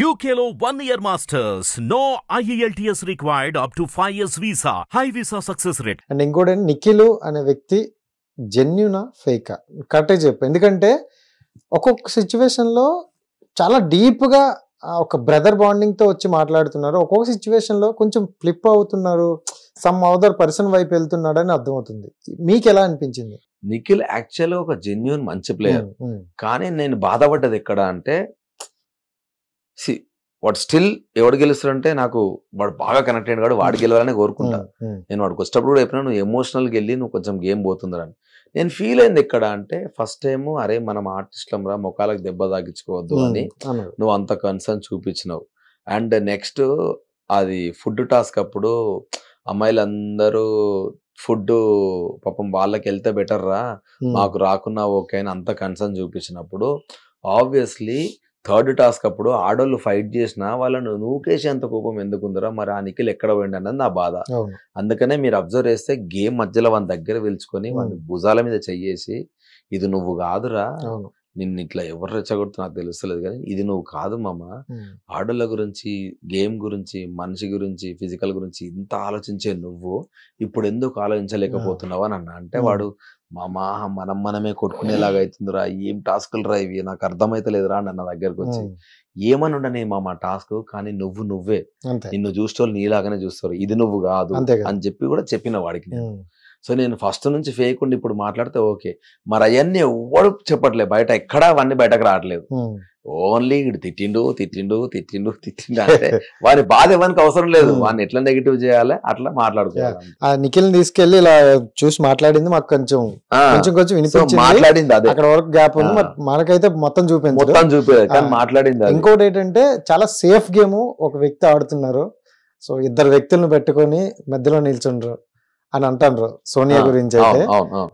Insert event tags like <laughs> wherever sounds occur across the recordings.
యూకేలో one year masters no IELTS required up to five years visa high visa success rate and ఇంకోటి నిఖిలు అనే వ్యక్తి జెన్యున fake కరెక్టే చెప్పు ఎందుకంటే ఒక్కొక్క సిచ్యువేషన్లో చాలా డీప్గా ఒక బ్రదర్ బాండింగ్తో వచ్చి మాట్లాడుతున్నారు ఒక్కొక్క సిచ్యువేషన్లో కొంచెం ఫ్లిప్ అవుతున్నారు సమ్ అవదర్ పర్సన్ వైపు వెళ్తున్నాడని అర్థమవుతుంది మీకు ఎలా అనిపించింది నిఖిల్ యాక్చువల్గా ఒక జెన్యున్ మంచి ప్లేయర్ కానీ నేను బాధపడ్డది ఎక్కడ అంటే సి వాడు స్టిల్ ఎవడు గెలుస్తాడంటే నాకు వాడు బాగా కనెక్ట్ అయ్యాడు కాబట్టి వాడు గెలవాలని కోరుకుంటా నేను వాడికి వచ్చినప్పుడు కూడా చెప్పినా నువ్వు ఎమోషనల్ వెళ్ళి నువ్వు కొంచెం గేమ్ పోతుందని నేను ఫీల్ అయింది ఎక్కడ అంటే ఫస్ట్ టైం అరే మనం ఆర్టిస్టులం రా ముఖాలకు దెబ్బ తాగించుకోవద్దు అని నువ్వు అంత కన్సర్న్ చూపించినావు అండ్ నెక్స్ట్ అది ఫుడ్ టాస్క్ అప్పుడు అమ్మాయిలందరూ ఫుడ్ పాపం వాళ్ళకి వెళ్తే బెటర్ రా మాకు రాకున్నా ఓకే అని అంత కన్సర్న్ చూపించినప్పుడు ఆబ్వియస్లీ థర్డ్ టాస్క్ అప్పుడు ఆడోళ్ళు ఫైట్ చేసినా వాళ్ళను అంత కోపం ఎందుకుందరా మరి ఆ నిఖిల్ ఎక్కడ పోయింది అన్నది నా బాధ అందుకనే మీరు అబ్జర్వ్ చేస్తే గేమ్ మధ్యలో వాళ్ళ దగ్గర పిలుచుకొని వాళ్ళ భుజాల మీద చెయ్యేసి ఇది నువ్వు కాదురా నిన్ను ఇట్లా ఎవరు రెచ్చగొడుతూ నాకు తెలుస్తలేదు కానీ ఇది నువ్వు కాదు మామ ఆడోళ్ళ గురించి గేమ్ గురించి మనిషి గురించి ఫిజికల్ గురించి ఇంత ఆలోచించే నువ్వు ఇప్పుడు ఎందుకు ఆలోచించలేకపోతున్నావు అని అన్న అంటే వాడు మా మాహ మనం మనమే కొట్టుకునేలాగా అవుతుందిరా ఏం టాస్క్లు రా ఇవి నాకు అర్థమైతలేదురా అని నా దగ్గరకు వచ్చి ఏమని ఉండనే మా మా టాస్క్ కానీ నువ్వు నువ్వే నిన్ను చూసేవాళ్ళు నీలాగానే చూస్తారు ఇది నువ్వు కాదు అని చెప్పి కూడా చెప్పిన వాడికి నేను సో నేను ఫస్ట్ నుంచి ఫేక్ ఉండి ఇప్పుడు మాట్లాడితే ఓకే మరి అవన్నీ ఎవ్వరు చెప్పట్లేదు బయట ఎక్కడా అవన్నీ బయటకు రావట్లేదు ఓన్లీ ఇటు తిట్టిండు తిట్టిండు తిట్టిండు తిట్టిండు అంటే వారి బాధ ఇవ్వడానికి అవసరం లేదు వాడిని ఎట్లా నెగిటివ్ చేయాలి అట్లా మాట్లాడుకోవాలి ఆ నిఖిల్ తీసుకెళ్లి ఇలా చూసి మాట్లాడింది మాకు కొంచెం కొంచెం కొంచెం మాట్లాడింది అదే అక్కడ వరకు గ్యాప్ ఉంది మనకైతే మొత్తం చూపింది మొత్తం చూపేది కానీ మాట్లాడింది ఇంకోటి ఏంటంటే చాలా సేఫ్ గేమ్ ఒక వ్యక్తి ఆడుతున్నారు సో ఇద్దరు వ్యక్తులను పెట్టుకొని మధ్యలో నిల్చుండ్రు అని అంటారు సోనియా గురించి అయితే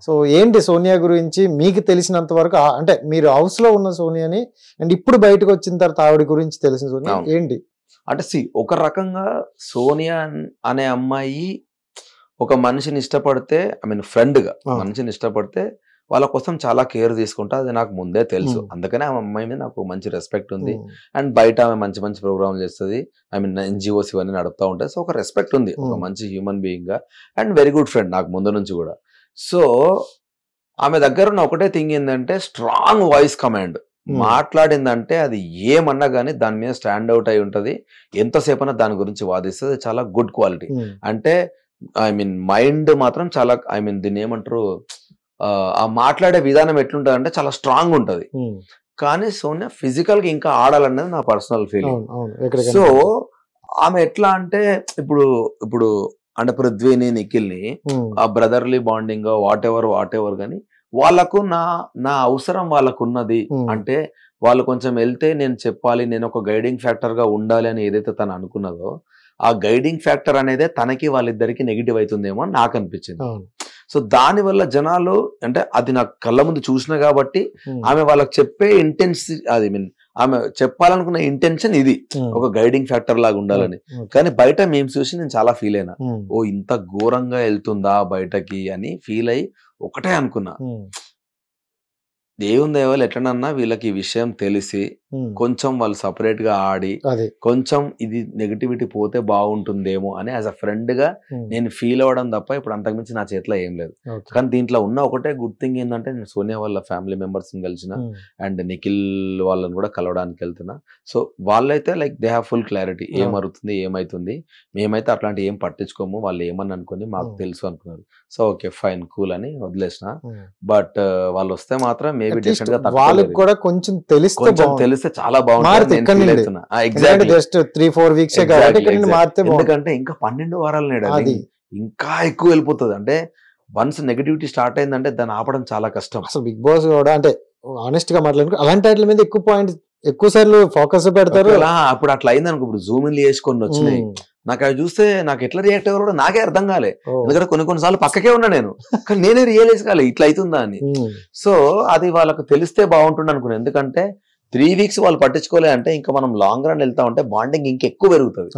సో ఏంటి సోనియా గురించి మీకు తెలిసినంత వరకు అంటే మీరు హౌస్ లో ఉన్న సోనియాని అండ్ ఇప్పుడు బయటకు వచ్చిన తర్వాత ఆవిడ గురించి తెలిసిన సోనియా ఏంటి అంటే సి ఒక రకంగా సోనియా అనే అమ్మాయి ఒక మనిషిని ఇష్టపడితే ఐ మీన్ ఫ్రెండ్గా మనిషిని ఇష్టపడితే వాళ్ళ కోసం చాలా కేర్ తీసుకుంటా అది నాకు ముందే తెలుసు అందుకనే ఆమె అమ్మాయి మీద నాకు మంచి రెస్పెక్ట్ ఉంది అండ్ బయట ఆమె మంచి మంచి ప్రోగ్రామ్ చేస్తుంది ఐ మీన్ ఎన్జిఓస్ ఇవన్నీ నడుపుతూ ఉంటాయి సో ఒక రెస్పెక్ట్ ఉంది ఒక మంచి హ్యూమన్ బీయింగ్గా అండ్ వెరీ గుడ్ ఫ్రెండ్ నాకు ముందు నుంచి కూడా సో ఆమె దగ్గర ఉన్న ఒకటే థింగ్ ఏంటంటే స్ట్రాంగ్ వాయిస్ కమాండ్ మాట్లాడిందంటే అది ఏమన్నా కానీ దాని మీద స్టాండ్ అవుట్ అయి ఉంటుంది ఎంతసేపు అయినా దాని గురించి వాదిస్తుంది చాలా గుడ్ క్వాలిటీ అంటే ఐ మీన్ మైండ్ మాత్రం చాలా ఐ మీన్ దీన్ని ఏమంటారు ఆ మాట్లాడే విధానం ఎట్లుంటది అంటే చాలా స్ట్రాంగ్ ఉంటది కానీ సోనియా ఫిజికల్ గా ఇంకా ఆడాలన్నది నా పర్సనల్ ఫీలింగ్ సో ఆమె ఎట్లా అంటే ఇప్పుడు ఇప్పుడు అంటే పృథ్వీని నిఖిల్ని ఆ brotherly bonding whatever whatever కానీ వాళ్ళకు నా నా అవసరం వాళ్ళకు ఉన్నది అంటే వాళ్ళు కొంచెం వెళ్తే నేను చెప్పాలి నేను ఒక గైడింగ్ ఫ్యాక్టర్ గా ఉండాలి అని ఏదైతే తను అనుకున్నదో ఆ గైడింగ్ ఫ్యాక్టర్ అనేదే తనకి వాళ్ళిద్దరికి నెగిటివ్ అవుతుందేమో నాకు అనిపించింది సో దాని వల్ల జనాలు అంటే అది నాకు కళ్ళ ముందు చూసిన కాబట్టి hmm. ఆమె వాళ్ళకి చెప్పే ఇంటెన్సి అది మీన్ ఆమె చెప్పాలనుకున్న ఇంటెన్షన్ ఇది hmm. ఒక గైడింగ్ ఫ్యాక్టర్ లాగా ఉండాలని hmm. కానీ బయట మేము చూసి నేను చాలా ఫీల్ అయినా ఓ ఇంత ఘోరంగా వెళ్తుందా బయటకి అని ఫీల్ అయ్యి ఒకటే అనుకున్నా దేవుని దేవాలి ఎట్లనన్నా వీళ్ళకి ఈ విషయం తెలిసి కొంచెం వాళ్ళు సపరేట్ గా ఆడి కొంచెం ఇది నెగిటివిటీ పోతే బాగుంటుందేమో అని యాజ్ అ ఫ్రెండ్ గా నేను ఫీల్ అవ్వడం తప్ప ఇప్పుడు అంతకుమించి నా చేతిలో ఏం లేదు కానీ దీంట్లో ఉన్న ఒకటే గుడ్ థింగ్ ఏంటంటే నేను సోనియా వాళ్ళ ఫ్యామిలీ మెంబర్స్ ని కలిసిన అండ్ నిఖిల్ వాళ్ళని కూడా కలవడానికి వెళ్తున్నా సో వాళ్ళైతే like they have full clarity ఏమరుతుంది ఏమైతుంది మేమైతే అట్లాంటి ఏం పట్టించుకోము వాళ్ళు ఏమని అనుకుని మాకు తెలుసు అనుకున్నారు సో ఓకే ఫైన్ కూల్ అని వదిలేసిన బట్ వాళ్ళు వస్తే మాత్రం మేబీ డిఫరెంట్ గా వాళ్ళకి కూడా కొంచెం తెలిస్తే తెలిస్తే చూస్తే చాలా బాగుంటుంది జస్ట్ త్రీ ఫోర్ వీక్స్ మారితే ఎందుకంటే ఇంకా పన్నెండు వారాలు నేడాలి ఇంకా ఎక్కువ వెళ్ళిపోతుంది అంటే వన్స్ నెగటివిటీ స్టార్ట్ అయిందంటే దాన్ని ఆపడం చాలా కష్టం అసలు బిగ్ బాస్ కూడా అంటే ఆనెస్ట్ గా మాట్లాడుకుంటే అలాంటి టైటిల్ మీద ఎక్కువ పాయింట్ ఎక్కువ సార్లు ఫోకస్ పెడతారు అలా అప్పుడు అట్లా అయింది అనుకో ఇప్పుడు జూమ్ ఇన్ చేసుకొని వచ్చినాయి నాకు అవి చూస్తే నాకు ఎట్లా రియాక్ట్ కూడా నాకే అర్థం కాలే ఎందుకంటే కొన్ని కొన్ని సార్లు పక్కకే ఉన్నా నేను కానీ నేనే రియలైజ్ కాలే ఇట్లా అవుతుందా అని సో అది వాళ్ళకు తెలిస్తే బాగుంటుంది అనుకున్నాను ఎందుకంటే త్రీ వీక్స్ వాళ్ళు పట్టించుకోలే అంటే ఇంకా మనం లాంగ్ రన్ వెళ్తా ఉంటే బాండింగ్ ఇంకా ఎక్కువ పెరుగుతుంది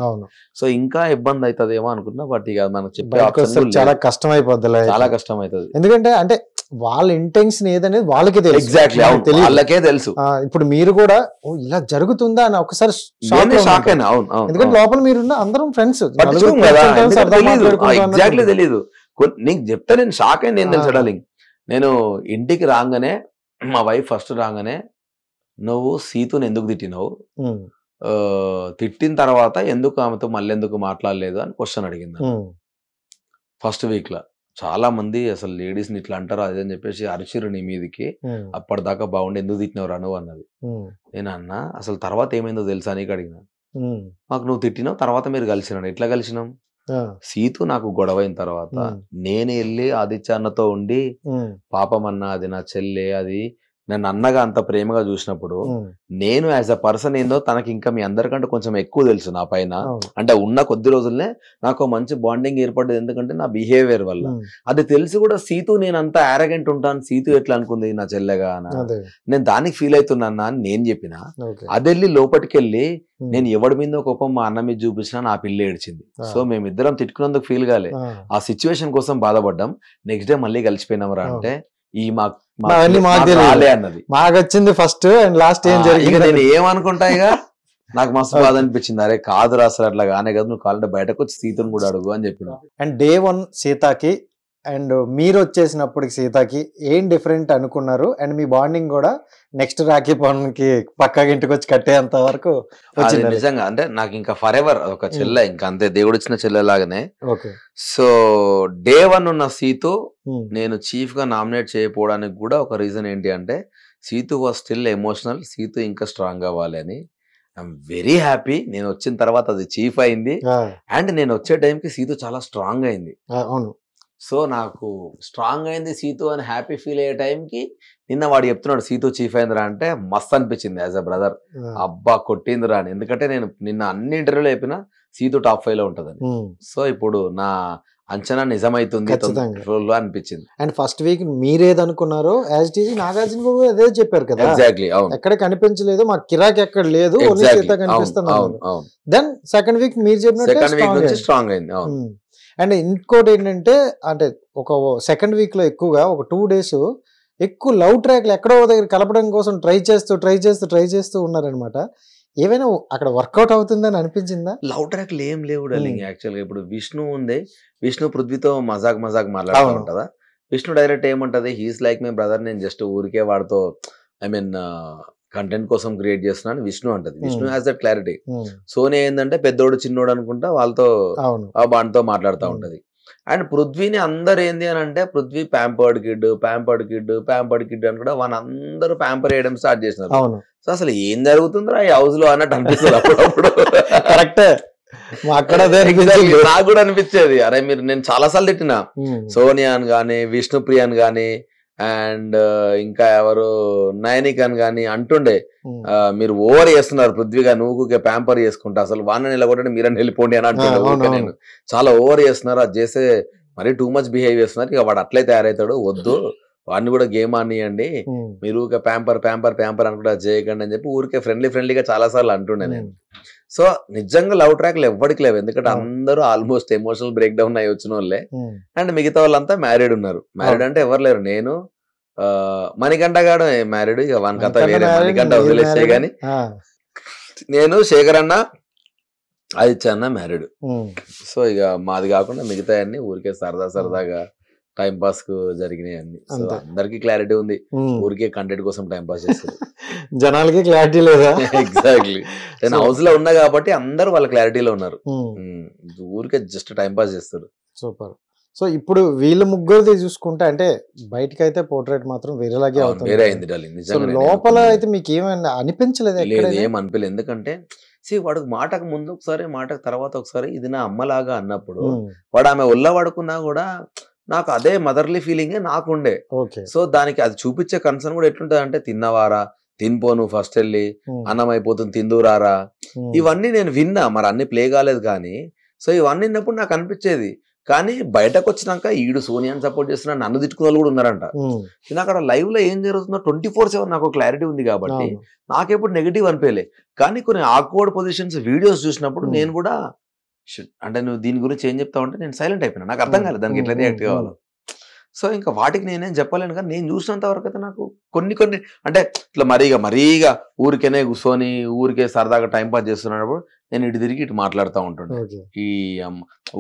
సో ఇంకా ఇబ్బంది అవుతుంది ఏమో అనుకున్నా బట్ ఇక మనం చాలా కష్టం అయిపోద్ది చాలా కష్టం అవుతుంది ఎందుకంటే అంటే వాళ్ళ ఇంటెన్షన్ ఏదనేది వాళ్ళకి తెలుసు ఎగ్జాక్ట్లీ వాళ్ళకే తెలుసు ఇప్పుడు మీరు కూడా ఓ ఇలా జరుగుతుందా అని ఒకసారి షాక్ అయినా అవును ఎందుకంటే లోపల మీరు అందరం ఫ్రెండ్స్ ఎగ్జాక్ట్లీ తెలియదు నీకు చెప్తా నేను షాక్ అయింది ఏం తెలుసు డార్లింగ్ నేను ఇంటికి రాగానే మా వైఫ్ ఫస్ట్ రాగానే నువ్వు సీతుని ఎందుకు తిట్టినావు తిట్టిన తర్వాత ఎందుకు ఆమెతో మళ్ళీ ఎందుకు మాట్లాడలేదు అని క్వశ్చన్ అడిగింది ఫస్ట్ వీక్ లో చాలా మంది అసలు లేడీస్ ని ఇట్లా అంటారు అని చెప్పేసి అరిచిరు నీ మీదకి అప్పటిదాకా బాగుండి ఎందుకు తిట్టినవరా నువ్వు అన్నది నేను అన్న అసలు తర్వాత ఏమైందో తెలుసా నీకు అడిగినా మాకు నువ్వు తిట్టినావు తర్వాత మీరు కలిసినాను ఎట్లా కలిసినాం సీతు నాకు గొడవ అయిన తర్వాత నేను వెళ్ళి ఆదిత్య అన్నతో ఉండి పాపం అది నా చెల్లె అది నన్ను అన్నగా అంత ప్రేమగా చూసినప్పుడు నేను యాజ్ అ పర్సన్ ఏందో తనకి ఇంకా మీ అందరికంటే కొంచెం ఎక్కువ తెలుసు నా పైన అంటే ఉన్న కొద్ది రోజులనే నాకు మంచి బాండింగ్ ఏర్పడ్డది ఎందుకంటే నా బిహేవియర్ వల్ల అది తెలిసి కూడా సీతు నేను అంత ఆరగెంట్ ఉంటాను సీతు ఎట్లా అనుకుంది నా చెల్లెగా నేను దానికి ఫీల్ అవుతున్నాను అని నేను చెప్పిన అదెళ్ళి లోపటికెళ్ళి నేను ఎవడి మీద కోపం మా అన్న మీద చూపించినా నా పిల్ల ఏడ్చింది సో మేమిద్దరం తిట్టుకున్నందుకు ఫీల్ కాలే ఆ సిచ్యువేషన్ కోసం బాధపడ్డాం నెక్స్ట్ డే మళ్ళీ కలిసిపోయినాం రా అంటే ఈ మాకు అన్నది మాకు వచ్చింది ఫస్ట్ అండ్ లాస్ట్ ఏం జరిగింది నేను ఏమనుకుంటా ఇక <laughs> నాకు మస్తు బాధ అనిపించింది అరే కాదు రాసరా అట్లా కానే కదా నువ్వు కాలంటే బయటకు వచ్చి సీతను కూడా అడుగు అని చెప్పిన అండ్ డే వన్ సీతకి అండ్ మీరు వచ్చేసినప్పటికి సీతకి ఏం డిఫరెంట్ అనుకున్నారు అండ్ మీ బాండింగ్ కూడా నెక్స్ట్ రాఖీ పవన్కి పక్కా ఇంటికి వచ్చి కట్టేంత వరకు నిజంగా అంటే నాకు ఇంకా ఫర్ ఎవర్ ఒక చెల్ల ఇంకా అంతే దేవుడు ఇచ్చిన చెల్లె లాగానే ఓకే సో డే వన్ ఉన్న సీతు నేను చీఫ్ గా నామినేట్ చేయకపోవడానికి కూడా ఒక రీజన్ ఏంటి అంటే Seethu was still emotional Seethu ఇంకా స్ట్రాంగ్ అవ్వాలి అని ఐఎమ్ వెరీ హ్యాపీ నేను వచ్చిన తర్వాత అది చీఫ్ అయింది అండ్ నేను వచ్చే టైంకి సీతు చాలా స్ట్రాంగ్ అయింది అవును సో నాకు స్ట్రాంగ్ అయింది సీతు అని హ్యాపీ ఫీల్ అయ్యే టైంకి నిన్న వాడు చెప్తున్నాడు సీతు చీఫ్ అయిందిరా అంటే మస్త్ అనిపించింది యాజ్ అ బ్రదర్ అబ్బా కొట్టిందిరా అని ఎందుకంటే నేను నిన్న అన్ని ఇంటర్వ్యూలో చెప్పిన సీతు టాప్ ఫైవ్ లో ఉంటుంది సో ఇప్పుడు నా అంచనా నిజమైతుంది అనిపించింది అండ్ ఫస్ట్ వీక్ మీరేదనుకున్నారో యాజ్ టీజీ నాగార్జున కూడా అదే చెప్పారు కదా ఎగ్జాక్ట్లీ ఎక్కడ కనిపించలేదు మాకు కిరాక్ ఎక్కడ లేదు కనిపిస్తున్నాను దెన్ సెకండ్ వీక్ మీరు వీక్ స్ట్రాంగ్ అయింది అండ్ ఇంకోటి ఏంటంటే అంటే ఒక సెకండ్ వీక్లో ఎక్కువగా ఒక టూ డేస్ ఎక్కువ లవ్ ట్రాక్లు ఎక్కడో దగ్గర కలపడం కోసం ట్రై చేస్తూ ట్రై చేస్తూ ట్రై చేస్తూ ఉన్నారనమాట ఏమైనా అక్కడ వర్కౌట్ అవుతుందని అనిపించిందా లవ్ ట్రాక్లు ఏం లేవు డార్లింగ్ యాక్చువల్గా ఇప్పుడు విష్ణు ఉంది విష్ణు పృథ్వీతో మజాక్ మజాక్ మాట్లాడుతూ ఉంటుందా విష్ణు డైరెక్ట్ ఏమంటది హీస్ లైక్ మై బ్రదర్ నేను జస్ట్ ఊరికే వాడితో ఐ మీన్ కంటెంట్ కోసం క్రియేట్ చేస్తున్నాను విష్ణు అంటది Vishnu has that clarity Sonia ఏంటంటే పెద్దోడు చిన్నోడు అనుకుంటా వాళ్ళతో బాండ్తో మాట్లాడుతూ hmm. ఉంటది అండ్ పృథ్వీని అందరు ఏంది అని అంటే Prithvi pampered kid pampered kid pampered kid అని కూడా వాళ్ళు అందరూ ప్యాంపర్ వేయడం స్టార్ట్ చేసినారు సో అసలు ఏం జరుగుతుందో ఈ హౌస్ లో అన్నట్టు అనిపిస్తుంది అప్పుడప్పుడు కరెక్ట్ అక్కడ నాకు కూడా అనిపించేది అరే మీరు నేను చాలా సార్లు తిట్టిన hmm. సోనియాన్ గానీ విష్ణుప్రియాన్ గానీ అండ్ ఇంకా ఎవరు నయనికన్ గాని అంటుండే మీరు ఓవర్ చేస్తున్నారు పృథ్వీగా నువ్వుకే ప్యాంపర్ చేసుకుంటా అసలు వాన నిలబడి మీరే నిలిపోండి అని అంటుండే నేను చాలా ఓవర్ చేస్తున్నారు అది చేసే మరీ టూ మచ్ బిహేవ్ చేస్తున్నారు ఇక వాడు అట్లే తయారవుతాడు వద్దు వాడిని కూడా గేమ్ అనియండి మీరు ఊరికే ప్యాంపర్ ప్యాంపర్ ప్యాంపర్ అనుకుంటా చేయకండి అని చెప్పి ఊరికే ఫ్రెండ్లీ ఫ్రెండ్లీగా చాలాసార్లు అంటుండే నేను సో నిజంగా లవ్ ట్రాక్లు ఎవ్వడికి లేవు ఎందుకంటే అందరూ ఆల్మోస్ట్ ఎమోషనల్ బ్రేక్ డౌన్ అయ్యి వచ్చిన వాళ్ళే అండ్ మిగతా వాళ్ళంతా మ్యారీడ్ ఉన్నారు మ్యారీడ్ అంటే ఎవరు లేరు నేను మణికంఠ గాడు మ్యారీడ్ ఇక వానికంతా వేరే మణికంఠ వదిలేసే గానీ నేను శేఖర్ అన్న ఆదిత్య అన్న మ్యారీడ్ సో ఇక మాది కాకుండా మిగతా అన్ని ఊరికే సరదా సరదాగా టైం పాస్ కు జరిగినాయి అన్ని అందరికి క్లారిటీ ఉంది ఊరికే కంటెంట్ కోసం టైం పాస్ చేస్తారు <laughs> జనాలకి క్లారిటీ లేదా ఎగ్జాక్ట్లీ <laughs> నేను హౌస్ లో ఉన్నా కాబట్టి అందరూ వాళ్ళ క్లారిటీలో ఉన్నారు ఊరికే జస్ట్ టైం పాస్ చేస్తారు సూపర్ సో ఇప్పుడు వీళ్ళ ముగ్గురిది చూసుకుంటే అంటే బయటకి అయితే పోర్ట్రేట్ మాత్రం వేరేలాగే అవుతుంది లోపల అయితే మీకు ఏమైనా అనిపించలేదు ఏం అనిపించలేదు ఎందుకంటే సి వాడికి మాటకు ముందు ఒకసారి మాటకు తర్వాత ఒకసారి ఇది నా అమ్మలాగా అన్నప్పుడు వాడు ఆమె ఒళ్ళ పడుకున్నా కూడా నాకు అదే మదర్లీ నాకు నాకుండే సో దానికి అది చూపించే కన్సర్న్ కూడా ఎట్లుంటది అంటే తిన్నవారా తినిపో నువ్వు ఫస్ట్ వెళ్ళి అన్నం అయిపోతుంది తిందురారా ఇవన్నీ నేను విన్నా మరి అన్ని ప్లే కాలేదు కానీ సో ఇవన్నీ విన్నప్పుడు నాకు అనిపించేది కానీ బయటకు వచ్చినాక ఈడు సోనియాని సపోర్ట్ చేస్తున్న నన్ను తిట్టుకున్న వాళ్ళు కూడా ఉన్నారంట నేను అక్కడ లైవ్ లో ఏం జరుగుతుందో ట్వంటీ ఫోర్ సెవెన్ నాకు క్లారిటీ ఉంది కాబట్టి నాకెప్పుడు నెగిటివ్ అనిపించలే కానీ కొన్ని ఆక్వర్డ్ పొజిషన్స్ వీడియోస్ చూసినప్పుడు నేను కూడా అంటే నువ్వు దీని గురించి ఏం చెప్తావు అంటే నేను సైలెంట్ అయిపోయినా నాకు అర్థం కాలేదు దానికి ఎట్లా రియాక్ట్ కావాలో సో ఇంకా వాటికి నేనేం చెప్పలేను కానీ నేను చూసినంత వరకు అయితే నాకు కొన్ని కొన్ని అంటే ఇట్లా మరీగా మరీగా ఊరికేనే కూర్చొని ఊరికే సరదాగా టైం పాస్ చేస్తున్నప్పుడు నేను ఇటు తిరిగి ఇటు మాట్లాడుతూ ఉంటుండే ఈ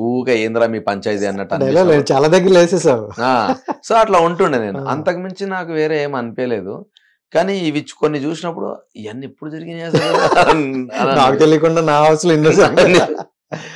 ఊరికే ఏంద్రా మీ పంచాయతీ అన్నట్టు చాలా దగ్గర సో అట్లా ఉంటుండే నేను అంతకు మించి నాకు వేరే ఏం అనిపించలేదు కానీ ఇవి కొన్ని చూసినప్పుడు ఇవన్నీ ఎప్పుడు జరిగినాయి <laughs> నాకు తెలియకుండా నా అవసరం